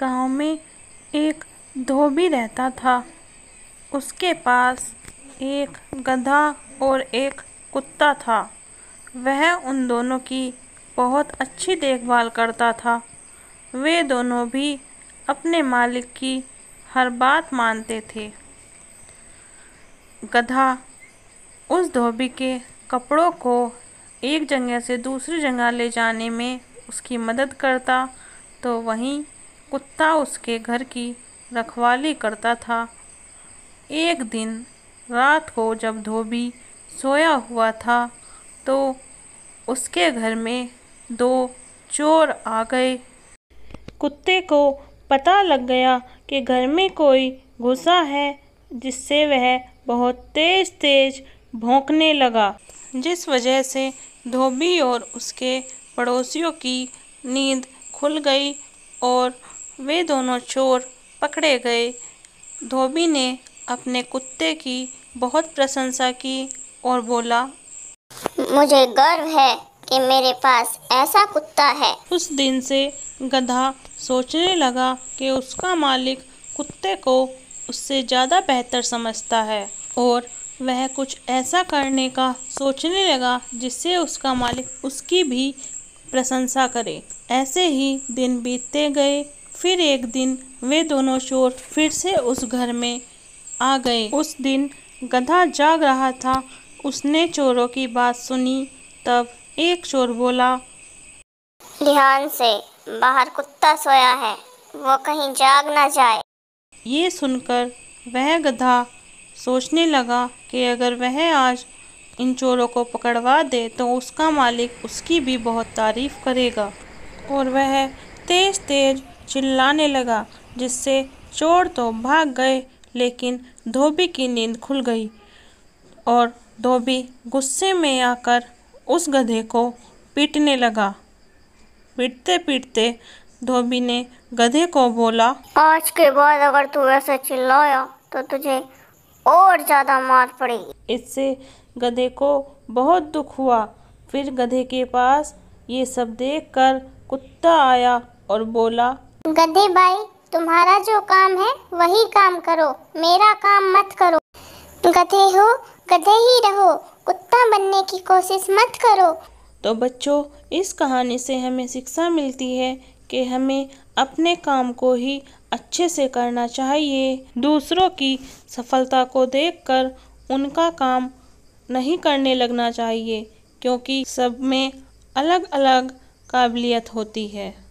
गांव में एक धोबी रहता था उसके पास एक गधा और एक कुत्ता था वह उन दोनों की बहुत अच्छी देखभाल करता था वे दोनों भी अपने मालिक की हर बात मानते थे गधा उस धोबी के कपड़ों को एक जगह से दूसरी जगह ले जाने में उसकी मदद करता तो वहीं कुत्ता उसके घर की रखवाली करता था एक दिन रात को जब धोबी सोया हुआ था तो उसके घर में दो चोर आ गए कुत्ते को पता लग गया कि घर में कोई घुसा है जिससे वह बहुत तेज़ तेज़ भौंकने लगा जिस वजह से धोबी और उसके पड़ोसियों की नींद खुल गई और वे दोनों चोर पकड़े गए धोबी ने अपने कुत्ते की बहुत प्रशंसा की और बोला मुझे गर्व है कि मेरे पास ऐसा कुत्ता है उस दिन से गधा सोचने लगा कि उसका मालिक कुत्ते को उससे ज़्यादा बेहतर समझता है और वह कुछ ऐसा करने का सोचने लगा जिससे उसका मालिक उसकी भी प्रशंसा करे ऐसे ही दिन बीतते गए फिर एक दिन वे दोनों चोर फिर से उस घर में आ गए उस दिन गधा जाग रहा था उसने चोरों की बात सुनी तब एक चोर बोला ध्यान से बाहर कुत्ता सोया है वो कहीं जाग ना जाए ये सुनकर वह गधा सोचने लगा कि अगर वह आज इन चोरों को पकड़वा दे तो उसका मालिक उसकी भी बहुत तारीफ करेगा और वह तेज तेज चिल्लाने लगा जिससे चोर तो भाग गए लेकिन धोबी की नींद खुल गई और धोबी गुस्से में आकर उस गधे को पीटने लगा पीटते पीटते धोबी ने गधे को बोला आज के बाद अगर तू ऐसे चिल्लाया तो तुझे और ज़्यादा मार पड़ेगी इससे गधे को बहुत दुख हुआ फिर गधे के पास ये सब देखकर कुत्ता आया और बोला गधे भाई तुम्हारा जो काम है वही काम करो मेरा काम मत करो गधे हो गधे ही रहो कुत्ता बनने की कोशिश मत करो तो बच्चों इस कहानी से हमें शिक्षा मिलती है कि हमें अपने काम को ही अच्छे से करना चाहिए दूसरों की सफलता को देखकर उनका काम नहीं करने लगना चाहिए क्योंकि सब में अलग अलग काबिलियत होती है